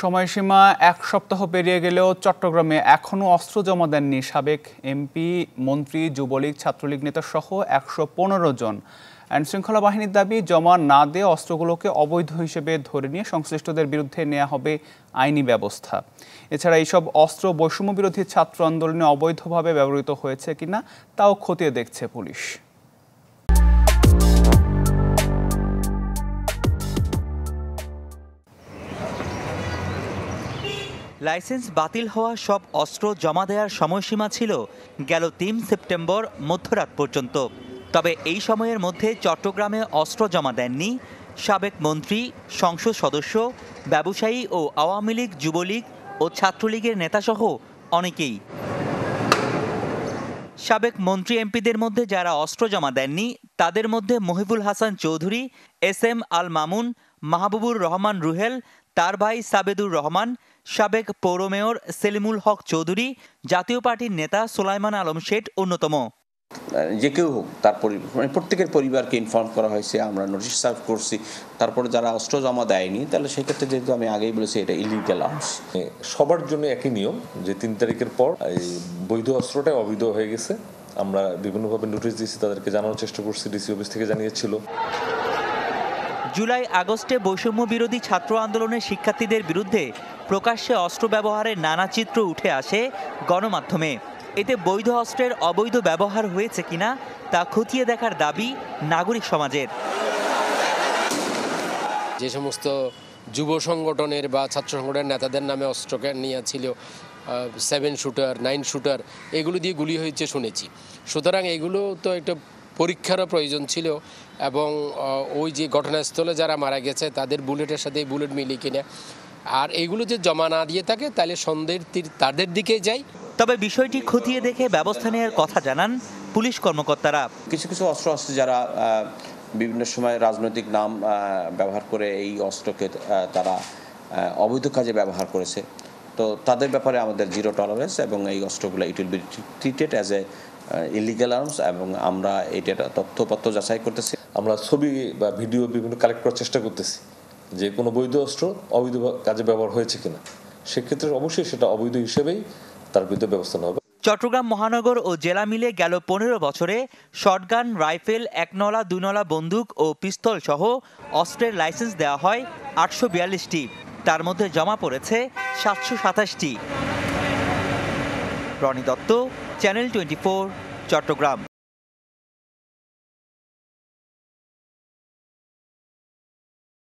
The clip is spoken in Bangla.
সময়সীমা এক সপ্তাহ পেরিয়ে গেলেও চট্টগ্রামে এখনও অস্ত্র জমা দেননি সাবেক এমপি মন্ত্রী যুবলীগ ছাত্রলীগ নেতা সহ একশো পনেরো জন আইন শৃঙ্খলা বাহিনীর দাবি জমা না দিয়ে অস্ত্রগুলোকে অবৈধ হিসেবে ধরে নিয়ে সংশ্লিষ্টদের বিরুদ্ধে নেওয়া হবে আইনি ব্যবস্থা এছাড়া এইসব অস্ত্র বৈষম্য বিরোধী ছাত্র আন্দোলনে অবৈধভাবে ব্যবহৃত হয়েছে কিনা তাও খতিয়ে দেখছে পুলিশ লাইসেন্স বাতিল হওয়া সব অস্ত্র জমা দেওয়ার সময়সীমা ছিল গেল তিন সেপ্টেম্বর মধ্যরাত পর্যন্ত তবে এই সময়ের মধ্যে চট্টগ্রামে অস্ত্র জমা দেননি সাবেক মন্ত্রী সংসদ সদস্য ব্যবসায়ী ও আওয়ামী লীগ যুবলীগ ও ছাত্রলীগের নেতাসহ অনেকেই সাবেক মন্ত্রী এমপিদের মধ্যে যারা অস্ত্র জমা দেননি তাদের মধ্যে মহিবুল হাসান চৌধুরী এস এম আল মামুন মাহবুবুর রহমান রুহেল তার ভাই সাবেদুর রহমান সাবেক পৌর মেয়র সেলিমুল হক চৌধুরী জাতীয় পার্টির নেতা সোলাইমান আলম শেঠ অন্যতম যে কেউ হোক তার মানে প্রত্যেকের পরিবারকে ইনফর্ম করা হয়েছে আমরা নোটিশ সার্ভ করছি তারপরে যারা অস্ত্র জমা দেয়নি তাহলে সেক্ষেত্রে যেহেতু আমি আগেই বলেছি এটা ইলিগাল আর্মস সবার জন্য একই নিয়ম যে তিন তারিখের পর বৈধ অস্ত্রটাই অবৈধ হয়ে গেছে আমরা বিভিন্নভাবে নোটিশ দিয়েছি তাদেরকে জানানোর চেষ্টা করছি ডিসি অফিস থেকে জানিয়েছিল জুলাই আগস্টে বৈষম্য বিরোধী ছাত্র আন্দোলনের শিক্ষার্থীদের বিরুদ্ধে প্রকাশ্যে অস্ত্র ব্যবহারের নানা চিত্র উঠে আসে গণমাধ্যমে এতে বৈধ অস্ত্রের অবৈধ ব্যবহার হয়েছে কিনা তা খতিয়ে দেখার দাবি নাগরিক সমাজের যে সমস্ত যুব সংগঠনের বা ছাত্র সংগঠনের নেতাদের নামে অস্ত্রকে নিয়েছিল সেভেন শুটার নাইন শুটার এগুলো দিয়ে গুলি হয়েছে শুনেছি সুতরাং এগুলো তো একটা পরীক্ষারও প্রয়োজন ছিল এবং ওই যে ঘটনাস্থলে যারা মারা গেছে তাদের বুলেটের সাথে বুলেট মিলি কিনা আর এগুলো যে জমা না দিয়ে থাকে তাহলে সন্দেহের তীর তাদের দিকে যায় তবে বিষয়টি খতিয়ে দেখে ব্যবস্থা নেওয়ার কথা জানান পুলিশ কর্মকর্তারা কিছু কিছু অস্ত্র আছে যারা বিভিন্ন সময় রাজনৈতিক নাম ব্যবহার করে এই অস্ত্রকে তারা অবৈধ কাজে ব্যবহার করেছে তো তাদের ব্যাপারে আমাদের জিরো টলারেন্স এবং এই অস্ত্রগুলো it will be treated as a illegal arms এবং আমরা এটার তথ্যপত্র যাচাই করতেছি আমরা ছবি বা ভিডিও বিভিন্ন কালেক্ট করার চেষ্টা করতেছি যে কোনো বৈধ অস্ত্র অবৈধ কাজে ব্যবহার হয়েছে কিনা সেক্ষেত্রে অবশ্যই সেটা অবৈধ হিসেবেই তার বিরুদ্ধে ব্যবস্থা নেওয়া হবে চট্টগ্রাম মহানগর ও জেলা মিলে গেল পনেরো বছরে শটগান রাইফেল একনলা দুনলা বন্দুক ও পিস্তল সহ অস্ত্রের লাইসেন্স দেওয়া হয় আটশো বিয়াল্লিশটি তার মধ্যে জমা পড়েছে সাতশো সাতাশটি রনি দত্ত চ্যানেল টোয়েন্টি চট্টগ্রাম